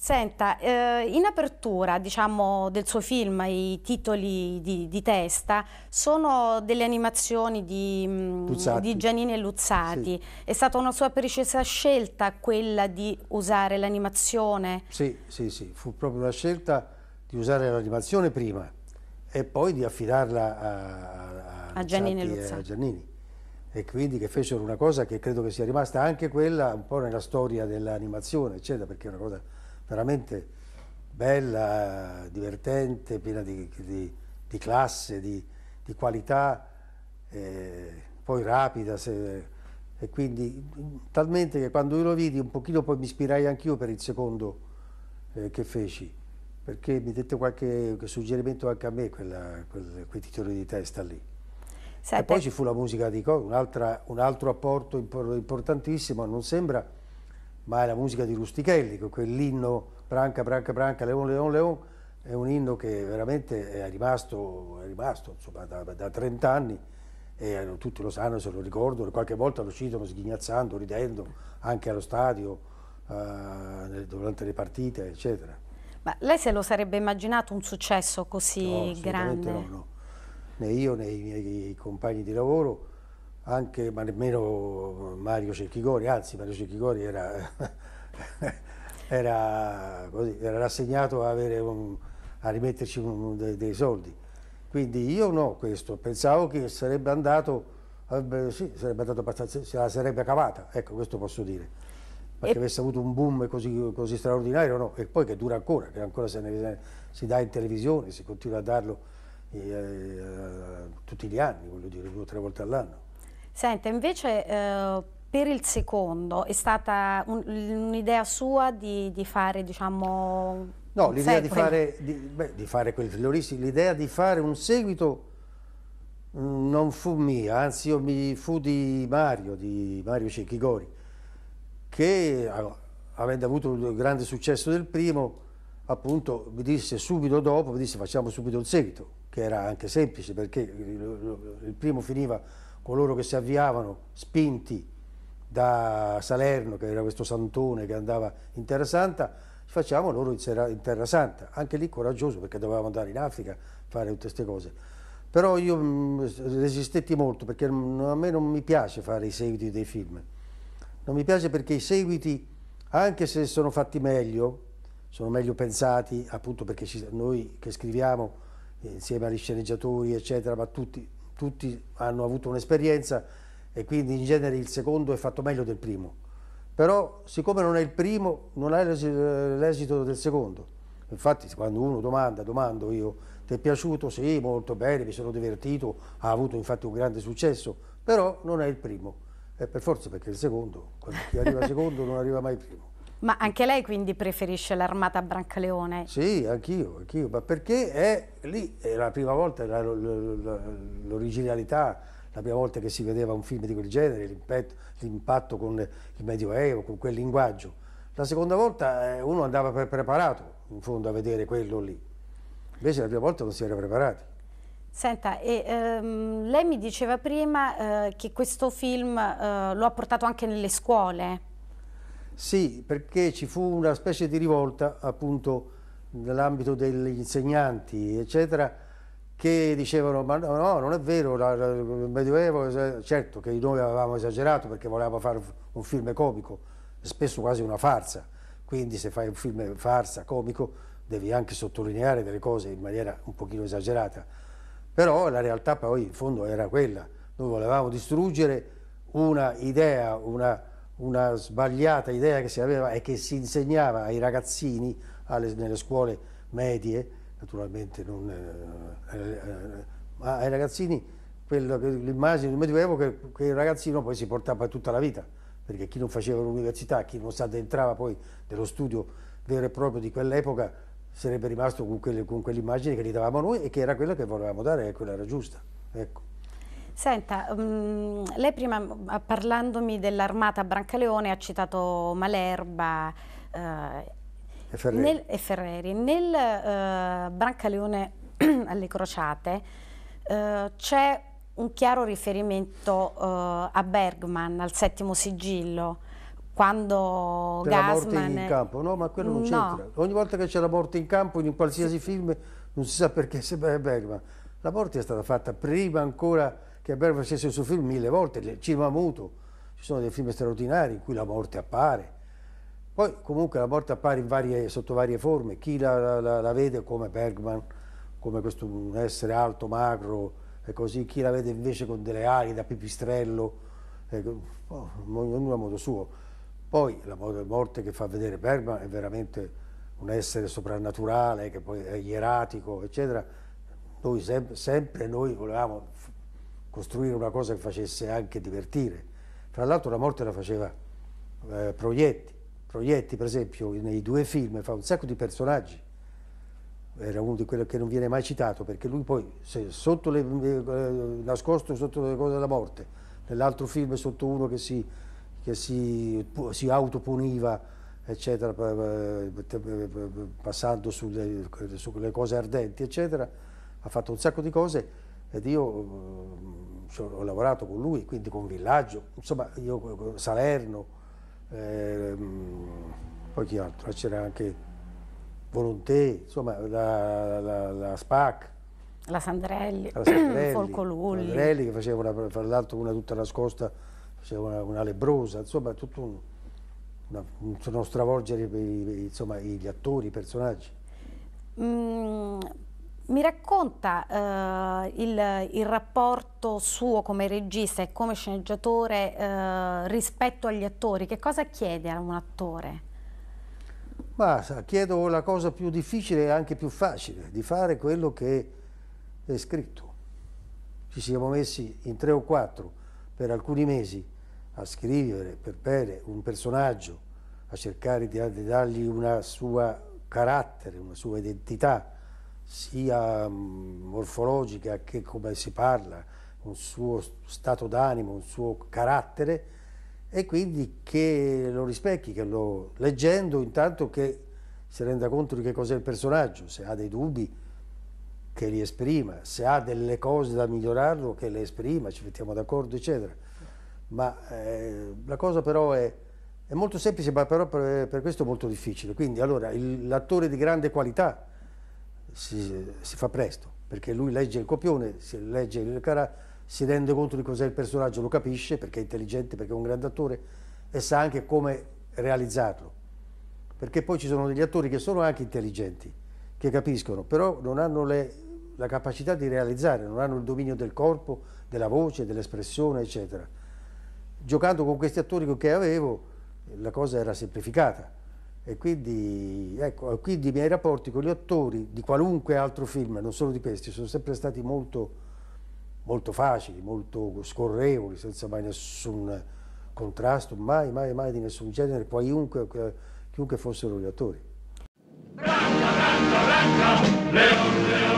Senta, eh, in apertura diciamo, del suo film i titoli di, di testa sono delle animazioni di, mm, di Gianini e Luzzati. Sì. È stata una sua precisa scelta quella di usare l'animazione? Sì, sì, sì, fu proprio una scelta di usare l'animazione prima e poi di affidarla a, a, a Giannini e Luzzati. A Giannini. E quindi che fecero una cosa che credo che sia rimasta anche quella un po' nella storia dell'animazione, eccetera, perché è una cosa veramente bella, divertente, piena di, di, di classe, di, di qualità, eh, poi rapida. Se, e quindi talmente che quando io lo vidi un pochino poi mi ispirai anch'io per il secondo eh, che feci, perché mi dette qualche suggerimento anche a me quella, quel, quei titoli di testa lì. Sette. E poi ci fu la musica di Coco, un, altro apporto importantissimo, non sembra ma è la musica di Rustichelli, quell'inno Branca, Branca, Branca, Leon, Leon, Leon, è un inno che veramente è rimasto, è rimasto insomma, da, da 30 anni e eh, tutti lo sanno, se lo ricordano, qualche volta lo citano sghignazzando, ridendo, anche allo stadio, eh, durante le partite, eccetera. Ma lei se lo sarebbe immaginato un successo così no, grande? No, no, né io né i miei compagni di lavoro anche, ma nemmeno Mario Cecchigori, anzi Mario Cecchigori era, era, era rassegnato a, un, a rimetterci un, dei, dei, soldi. Quindi io no questo, pensavo che sarebbe andato, eh, sì, sarebbe andato abbastanza, se la sarebbe cavata, ecco questo posso dire. Perché e... avesse avuto un boom così, così, straordinario, no, e poi che dura ancora, che ancora se ne, si dà in televisione, si continua a darlo eh, eh, tutti gli anni, voglio dire, due o tre volte all'anno. Senta, invece eh, per il secondo è stata un'idea sua di, di, fare, diciamo... No, l'idea di, di, di fare, quelli terroristici, l'idea di fare un seguito mm, non fu mia, anzi io mi fu di Mario, di Mario Cecchigori, che avendo avuto il grande successo del primo, appunto mi disse subito dopo, mi disse facciamo subito il seguito, che era anche semplice perché il primo finiva coloro che si avviavano spinti da Salerno, che era questo santone che andava in Terra Santa, facciamo loro in Terra Santa, anche lì coraggioso perché dovevamo andare in Africa, a fare tutte queste cose. Però io mm, resistetti molto perché a me non mi piace fare i seguiti dei film, non mi piace perché i seguiti, anche se sono fatti meglio, sono meglio pensati appunto perché ci, noi che scriviamo eh, insieme agli sceneggiatori eccetera, ma tutti tutti hanno avuto un'esperienza e quindi in genere il secondo è fatto meglio del primo. Però siccome non è il primo, non è l'esito del secondo. Infatti quando uno domanda, domando io, ti è piaciuto? Sì, molto bene, mi sono divertito, ha avuto infatti un grande successo, però non è il primo. E per forza perché il secondo, quando chi arriva secondo non arriva mai primo. Ma anche lei quindi preferisce l'armata Brancaleone? Sì, anch'io, anch'io, ma perché è lì, è la prima volta, l'originalità, la prima volta che si vedeva un film di quel genere, l'impatto con il Medioevo, con quel linguaggio. La seconda volta eh, uno andava preparato, in fondo, a vedere quello lì. Invece la prima volta non si era preparati. Senta, e, ehm, lei mi diceva prima eh, che questo film eh, lo ha portato anche nelle scuole. Sì, perché ci fu una specie di rivolta appunto nell'ambito degli insegnanti, eccetera, che dicevano ma no, non è vero, il Medioevo, certo che noi avevamo esagerato perché volevamo fare un film comico, spesso quasi una farsa, quindi se fai un film farsa, comico, devi anche sottolineare delle cose in maniera un pochino esagerata, però la realtà poi in fondo era quella, noi volevamo distruggere una idea, una una sbagliata idea che si aveva e che si insegnava ai ragazzini alle, nelle scuole medie, naturalmente non, eh, eh, ma ai ragazzini l'immagine del Medioevo che, che il ragazzino poi si portava per tutta la vita, perché chi non faceva l'università, chi non si addentrava poi nello studio vero e proprio di quell'epoca, sarebbe rimasto con, quell'immagine che gli davamo noi e che era quella che volevamo dare e ecco, quella era giusta. Ecco. Senta, um, lei prima mm, parlandomi dell'armata Brancaleone ha citato Malerba uh, e Ferreri. Nel, e Ferreri. nel uh, Brancaleone alle crociate uh, c'è un chiaro riferimento a Bergman, al settimo sigillo quando per la morte in campo, no ma quello non no. c'entra ogni volta che c'è la morte in campo in qualsiasi sì. film non si sa perché se è Bergman la morte è stata fatta prima ancora che abbiamo facesse il suo film mille volte, il cinema muto, ci sono dei film straordinari in cui la morte appare. Poi comunque la morte appare varie, sotto varie forme, chi la, la, la vede come Bergman, come questo, un essere alto, magro e così, chi la vede invece con delle ali da pipistrello, oh, ognuno a modo suo. Poi la morte che fa vedere Bergman è veramente un essere soprannaturale che poi è ieratico, eccetera. Noi sem sempre noi volevamo costruire una cosa che facesse anche divertire. Fra l'altro la morte la faceva eh, Proietti. Proietti, per esempio, nei due film fa un sacco di personaggi. Era uno di quelli che non viene mai citato, perché lui poi, sotto le, eh, nascosto sotto le cose della morte, nell'altro film sotto uno che si, che si, si autopuniva, eccetera, passando sulle, sulle cose ardenti, eccetera, ha fatto un sacco di cose ed io mm, ho lavorato con lui, quindi con Villaggio, insomma io Salerno, ehm, poi chi altro, c'era anche Volonté, insomma la, la, la SPAC. La Sandrelli, la Sandrelli Folcolulli. La Sandrelli che faceva una, fra l'altro una tutta nascosta, faceva una, una lebrosa, insomma tutto un, una, uno stravolgere insomma, gli attori, i personaggi. Mm mi racconta eh, il, il, rapporto suo come regista e come sceneggiatore eh, rispetto agli attori, che cosa chiede a un attore? Ma chiedo la cosa più difficile e anche più facile, di fare quello che è scritto. Ci siamo messi in tre o quattro per alcuni mesi a scrivere per bene un personaggio, a cercare di, di dargli una sua carattere, una sua identità, sia mm, morfologica che come si parla, un suo stato d'animo, un suo carattere e quindi che lo rispecchi, che lo leggendo intanto che si renda conto di che cos'è il personaggio, se ha dei dubbi che li esprima, se ha delle cose da migliorarlo che le esprima, ci mettiamo d'accordo eccetera. Ma eh, la cosa però è, è molto semplice ma però per, per questo molto difficile, quindi allora l'attore di grande qualità si, si, fa presto, perché lui legge il copione, si, legge il cara, si rende conto di cos'è il personaggio, lo capisce perché è intelligente, perché è un grande attore e sa anche come realizzarlo. Perché poi ci sono degli attori che sono anche intelligenti, che capiscono, però non hanno le, la capacità di realizzare, non hanno il dominio del corpo, della voce, dell'espressione, eccetera. Giocando con questi attori che avevo, la cosa era semplificata e quindi, ecco, quindi i miei rapporti con gli attori di qualunque altro film, non solo di questi, sono sempre stati molto, molto facili, molto scorrevoli, senza mai nessun contrasto, mai, mai, mai di nessun genere, qualunque, chiunque fossero gli attori. Branca, branca, branca, leon, leon.